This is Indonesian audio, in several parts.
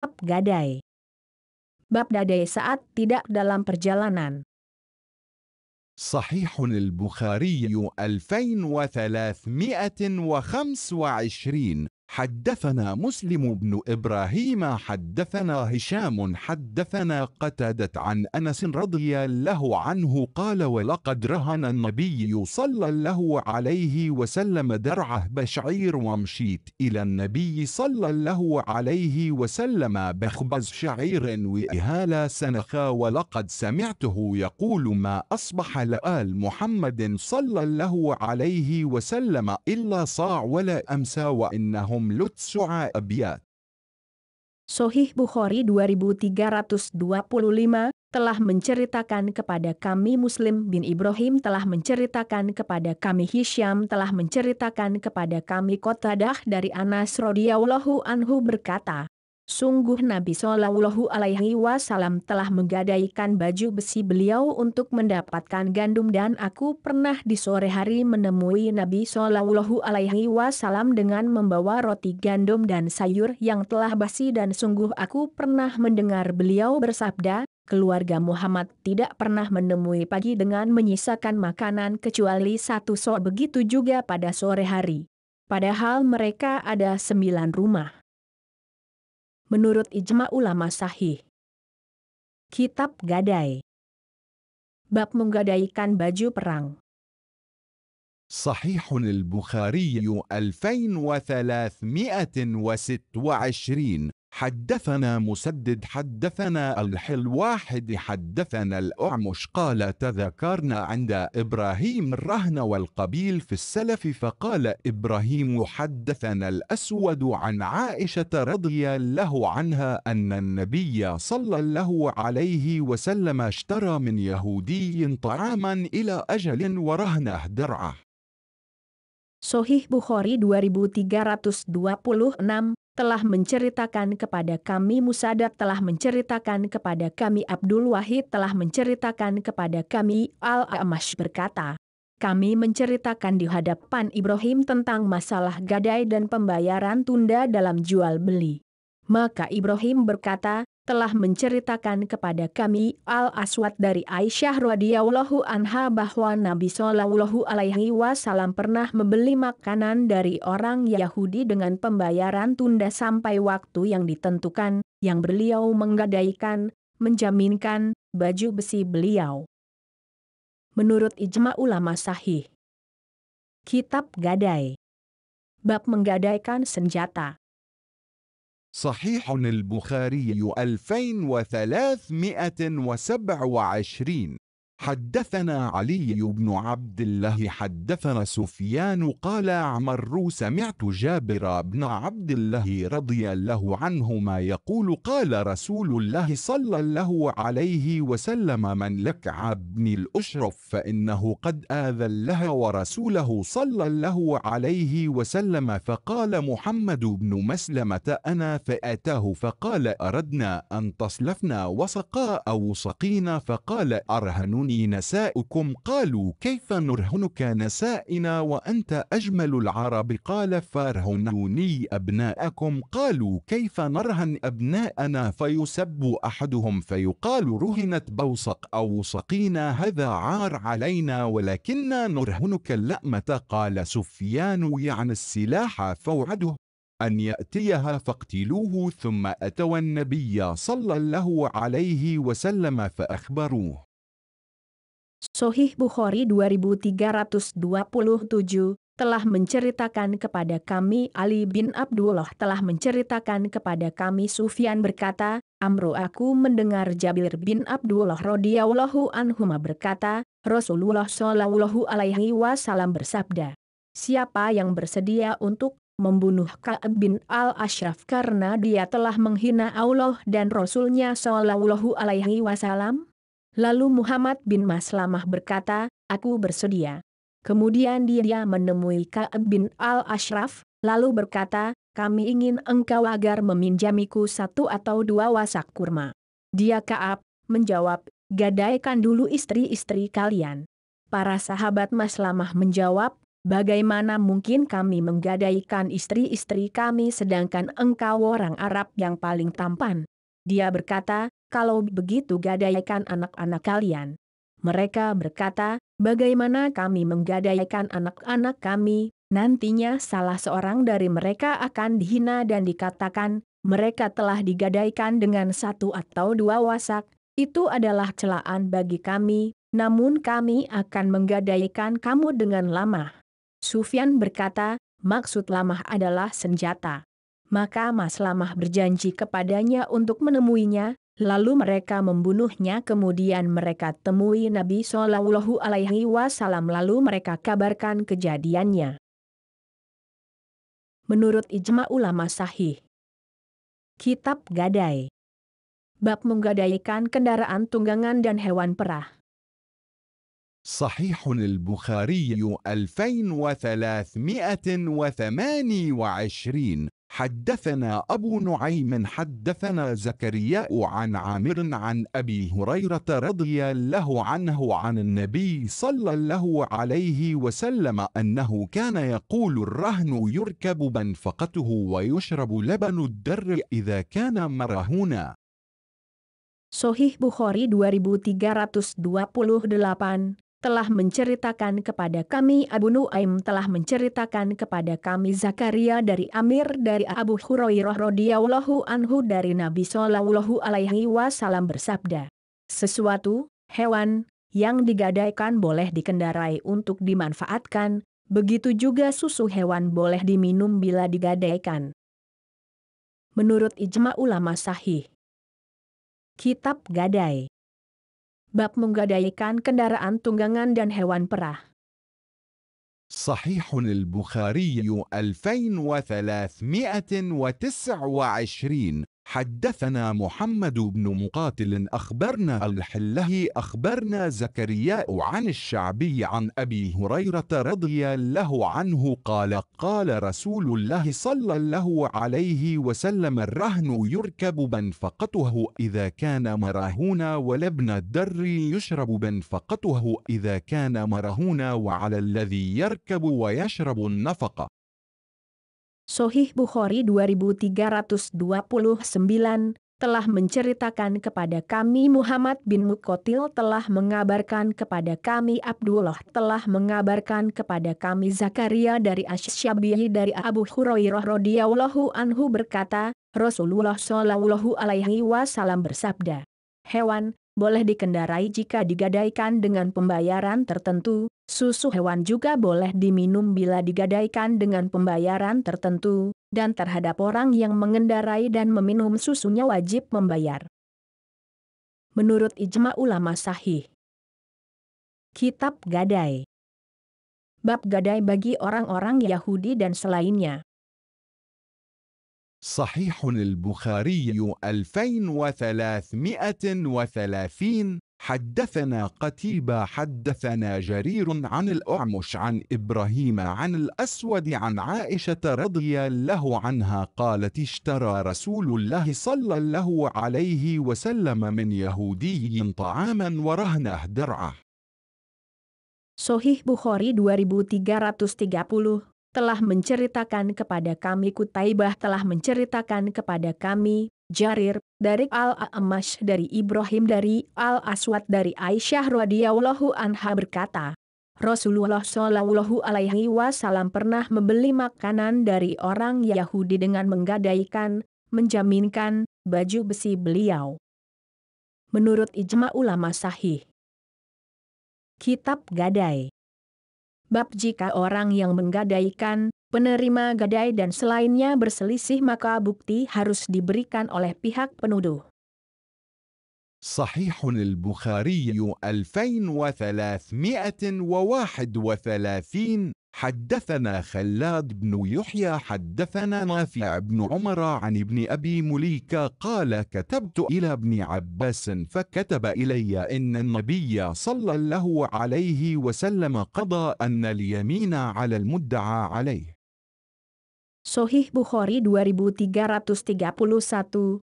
Bab Gadai Bab Dadai saat tidak dalam perjalanan صحيح البخاري 2325 حدثنا مسلم بن ابراهيم حدثنا هشام حدثنا قتاده عن انس رضي الله عنه قال ولقد رهن النبي صلى الله عليه وسلم درعه بشعير ومشيت الى النبي صلى الله عليه وسلم بخبز شعير واهال سنخا ولقد سمعته يقول ما اصبح لال محمد صلى الله عليه وسلم الا صاع ولا امسى وانهم Mumlut Su'a Abiyat. Sohih Bukhari 2325 telah menceritakan kepada kami Muslim bin Ibrahim telah menceritakan kepada kami Hisham telah menceritakan kepada kami Qatadah dari Anas radhiyallahu anhu berkata, Sungguh Nabi Shallallahu Alaihi Wasallam telah menggadaikan baju besi beliau untuk mendapatkan gandum dan aku pernah di sore hari menemui Nabi Shallallahu Alaihi Wasallam dengan membawa roti gandum dan sayur yang telah basi dan sungguh aku pernah mendengar beliau bersabda, keluarga Muhammad tidak pernah menemui pagi dengan menyisakan makanan kecuali satu sok begitu juga pada sore hari. Padahal mereka ada sembilan rumah menurut ijma ulama sahih. Kitab Gadai Bab menggadaikan baju perang صحيح البخاري 2326 حدثنا مسدد حدثنا واحد حدثنا الأعمش قال تذكرنا عند إبراهيم الرهن والقبيل في السلف فقال إبراهيم حدثنا الأسود عن عائشة رضي الله عنها أن النبي صلى الله عليه وسلم اشترى من يهودي طعاما إلى أجل ورهنه درعه Sohih Bukhari 2326 telah menceritakan kepada kami Musadat telah menceritakan kepada kami Abdul Wahid telah menceritakan kepada kami Al-Amash berkata, kami menceritakan di hadapan Ibrahim tentang masalah gadai dan pembayaran tunda dalam jual beli. Maka Ibrahim berkata, telah menceritakan kepada kami Al-Aswad dari Aisyah radhiyallahu anha bahwa Nabi Shallallahu alaihi wasallam pernah membeli makanan dari orang Yahudi dengan pembayaran tunda sampai waktu yang ditentukan, yang beliau menggadaikan, menjaminkan baju besi beliau. Menurut ijma ulama sahih. Kitab Gadai Bab menggadaikan senjata صحيح البخاري 2327 حدثنا علي بن عبد الله حدثنا سفيان قال أعمر سمعت جابر بن عبد الله رضي الله عنهما يقول قال رسول الله صلى الله عليه وسلم من لك بن الأشرف فإنه قد آذى الله ورسوله صلى الله عليه وسلم فقال محمد بن مسلمة أنا فأتاه فقال أردنا أن تصلفنا وسقاء أو سقينا فقال أرهنون أرهنوني نساؤكم قالوا كيف نرهنك نسائنا وأنت أجمل العرب قال فارهنوني أبناءكم قالوا كيف نرهن أبناءنا فيسب أحدهم فيقال رهنت بوسق أو سقينا هذا عار علينا ولكننا نرهنك اللأمة قال سفيان يعني السلاح فوعده أن يأتيها فاقتلوه ثم أتوا النبي صلى الله عليه وسلم فأخبروه Sohih Bukhari 2327, telah menceritakan kepada kami Ali bin Abdullah telah menceritakan kepada kami Sufyan berkata, Amru aku mendengar Jabir bin Abdullah radhiyallahu anhuma berkata, Rasulullah shallallahu alaihi wasallam bersabda, Siapa yang bersedia untuk membunuh Ka'ab bin al-Ashraf karena dia telah menghina Allah dan Rasulnya shallallahu alaihi wasallam? Lalu Muhammad bin Maslamah berkata, aku bersedia. Kemudian dia menemui Ka'ab bin Al-Ashraf, lalu berkata, kami ingin engkau agar meminjamiku satu atau dua wasak kurma. Dia Ka'ab, menjawab, gadaikan dulu istri-istri kalian. Para sahabat Maslamah menjawab, bagaimana mungkin kami menggadaikan istri-istri kami sedangkan engkau orang Arab yang paling tampan. Dia berkata, kalau begitu gadaikan anak-anak kalian. Mereka berkata, bagaimana kami menggadaikan anak-anak kami, nantinya salah seorang dari mereka akan dihina dan dikatakan, mereka telah digadaikan dengan satu atau dua wasak, itu adalah celaan bagi kami, namun kami akan menggadaikan kamu dengan lamah. Sufyan berkata, maksud lamah adalah senjata. Maka Mas Lamah berjanji kepadanya untuk menemuinya, Lalu mereka membunuhnya kemudian mereka temui Nabi Shallallahu Alaihi Wasallam lalu mereka kabarkan kejadiannya. Menurut ijma ulama sahih. Kitab Gadai. Bab menggadaikan kendaraan tunggangan dan hewan perah. صحيح البخاري 2328 حدثنا أبو نعيم حدثنا زكريا عن عامر عن أبي هريرة رضي الله عنه عن النبي صلى الله عليه وسلم أنه كان يقول الرهن يركب بنفقته ويشرب لبن الدر إذا كان مرهونا Sohih Bukhari 2328 telah menceritakan kepada kami Abu Nuaim telah menceritakan kepada kami Zakaria dari Amir dari Abu Hurairah radhiyallahu anhu dari Nabi Sallallahu alaihi wasallam bersabda sesuatu hewan yang digadaikan boleh dikendarai untuk dimanfaatkan begitu juga susu hewan boleh diminum bila digadaikan menurut ijma ulama sahih kitab gadai bab menggadaikan kendaraan tunggangan dan hewan perah. صحيح البخاري 2329 حدثنا محمد بن مقاتل أخبرنا الحله أخبرنا زكرياء عن الشعبي عن أبي هريرة رضي الله عنه قال قال رسول الله صلى الله عليه وسلم الرهن يركب بنفقته إذا كان مرهونا ولبن الدر يشرب بنفقته إذا كان مرهونا وعلى الذي يركب ويشرب النفقة Sohih Bukhari 2329, telah menceritakan kepada kami Muhammad bin Mukotil telah mengabarkan kepada kami Abdullah telah mengabarkan kepada kami Zakaria dari Asyabiyah dari Abu Hurairah radhiyallahu anhu berkata, Rasulullah shallallahu alaihi wasallam bersabda, Hewan, boleh dikendarai jika digadaikan dengan pembayaran tertentu, susu hewan juga boleh diminum bila digadaikan dengan pembayaran tertentu, dan terhadap orang yang mengendarai dan meminum susunya wajib membayar. Menurut Ijma Ulama Sahih Kitab Gadai Bab Gadai bagi orang-orang Yahudi dan selainnya صحيح البخاري 2330 حدثنا قتيبة حدثنا جرير عن الأعمش عن إبراهيم عن الأسود عن عائشة رضي الله عنها قالت اشترى رسول الله صلى الله عليه وسلم من يهودي طعاما ورهنه درعه صحيح بخاري 2330 telah menceritakan kepada kami Kutaibah telah menceritakan kepada kami, Jarir, dari Al-Amash dari Ibrahim dari Al-Aswad dari Aisyah radhiyallahu anha berkata, Rasulullah Shallallahu Alaihi Wasallam pernah membeli makanan dari orang Yahudi dengan menggadaikan, menjaminkan baju besi beliau. Menurut ijma ulama sahih, kitab gadai Bab jika orang yang menggadaikan, penerima gadai dan selainnya berselisih maka bukti harus diberikan oleh pihak penuduh. صحيح البخاري 2331 حدثنا خلاد بن يحيى حدثنا نافع بن عمر عن ابن أبي مليكة قال كتبت إلى ابن عباس فكتب إلي إن النبي صلى الله عليه وسلم قضى أن اليمين على المدعى عليه Sohih Bukhari 2331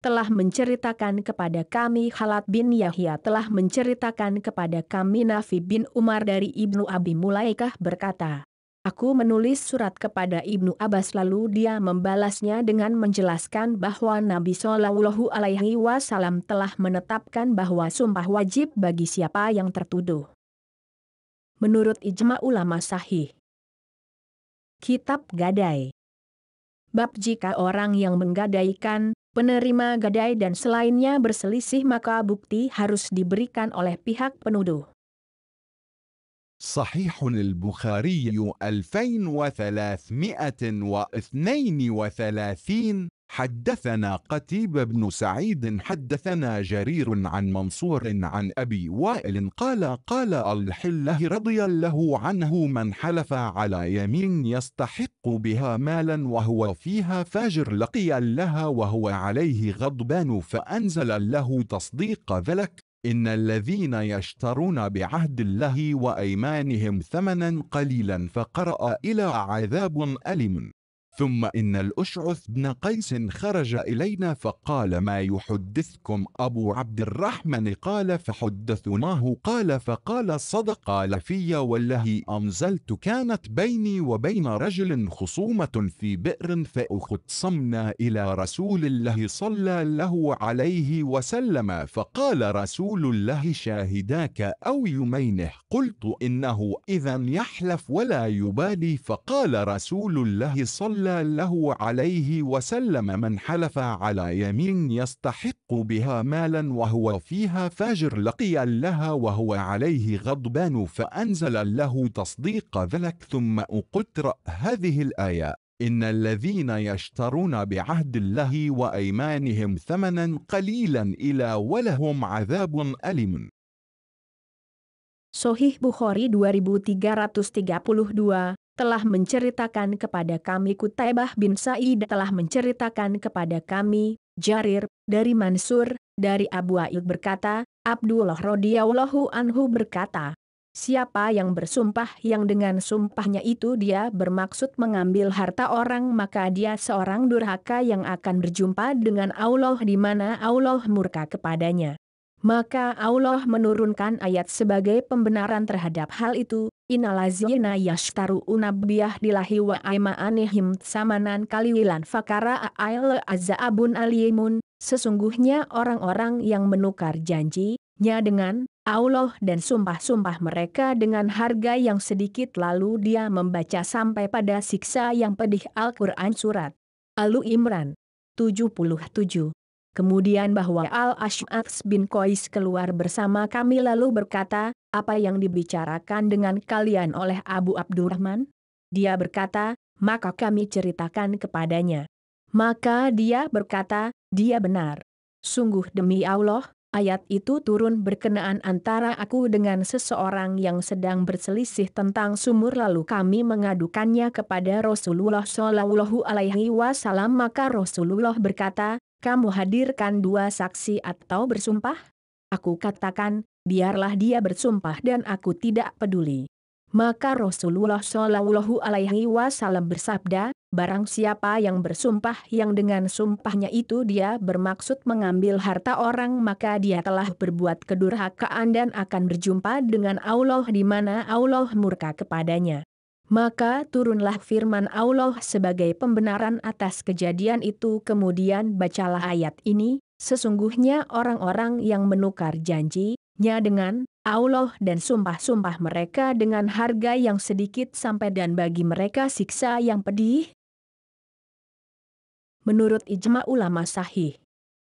telah menceritakan kepada kami Khalat bin Yahya telah menceritakan kepada kami Nafi bin Umar dari Ibnu Abi Mulaikah berkata, Aku menulis surat kepada Ibnu Abbas lalu dia membalasnya dengan menjelaskan bahwa Nabi Shallallahu Alaihi Wasallam telah menetapkan bahwa sumpah wajib bagi siapa yang tertuduh. Menurut ijma ulama sahih. Kitab Gadai Bab jika orang yang menggadaikan, penerima gadai dan selainnya berselisih maka bukti harus diberikan oleh pihak penuduh. صحيح البخاري 2332 حدثنا قتيب بن سعيد حدثنا جرير عن منصور عن أبي وائل قال قال الحله رضي الله عنه من حلف على يمين يستحق بها مالا وهو فيها فاجر لقي لها وهو عليه غضبان فأنزل له تصديق ذلك إن الذين يشترون بعهد الله وأيمانهم ثمنا قليلا فقرأ إلى عذاب ألم ثم إن الأشعث بن قيس خرج إلينا فقال ما يحدثكم أبو عبد الرحمن قال فحدثناه قال فقال صدق قال في والله أنزلت كانت بيني وبين رجل خصومة في بئر فأختصمنا إلى رسول الله صلى الله عليه وسلم فقال رسول الله شاهداك أو يمينه قلت إنه إذا يحلف ولا يبالي فقال رسول الله صلى له عليه وسلم من حلف على يمين يستحق بها مالا وهو فيها فاجر لقي لها وهو عليه غضبان فأنزل له تصديق ذلك ثم أقترأ هذه الآية إن الذين يشترون بعهد الله وأيمانهم ثمنا قليلا إلى ولهم عذاب أليم Sohih Bukhari 2332 telah menceritakan kepada kami Kutaibah bin Sa'id telah menceritakan kepada kami, Jarir, dari Mansur, dari Abu Ayyub berkata, Abdullah radhiyallahu anhu berkata, Siapa yang bersumpah yang dengan sumpahnya itu dia bermaksud mengambil harta orang maka dia seorang durhaka yang akan berjumpa dengan Allah di mana Allah murka kepadanya. Maka Allah menurunkan ayat sebagai pembenaran terhadap hal itu, inalazina yashtaru unabiyah dilahi wa anihim samanan kaliwilan fakara aile azabun alimun, sesungguhnya orang-orang yang menukar janji, nya dengan Allah dan sumpah-sumpah mereka dengan harga yang sedikit lalu dia membaca sampai pada siksa yang pedih Al-Quran Surat Al-Imran 77 Kemudian bahwa Al-Ash'ats bin Qais keluar bersama kami lalu berkata, apa yang dibicarakan dengan kalian oleh Abu Abdurrahman? Dia berkata, maka kami ceritakan kepadanya. Maka dia berkata, dia benar. Sungguh demi Allah, ayat itu turun berkenaan antara aku dengan seseorang yang sedang berselisih tentang sumur lalu kami mengadukannya kepada Rasulullah Shallallahu Alaihi Wasallam maka Rasulullah berkata, kamu hadirkan dua saksi atau bersumpah? Aku katakan, biarlah dia bersumpah dan aku tidak peduli. Maka Rasulullah Shallallahu Alaihi Wasallam bersabda, barang siapa yang bersumpah yang dengan sumpahnya itu dia bermaksud mengambil harta orang maka dia telah berbuat kedurhakaan dan akan berjumpa dengan Allah di mana Allah murka kepadanya. Maka turunlah firman Allah sebagai pembenaran atas kejadian itu kemudian bacalah ayat ini, sesungguhnya orang-orang yang menukar janjinya dengan Allah dan sumpah-sumpah mereka dengan harga yang sedikit sampai dan bagi mereka siksa yang pedih. Menurut ijma ulama sahih,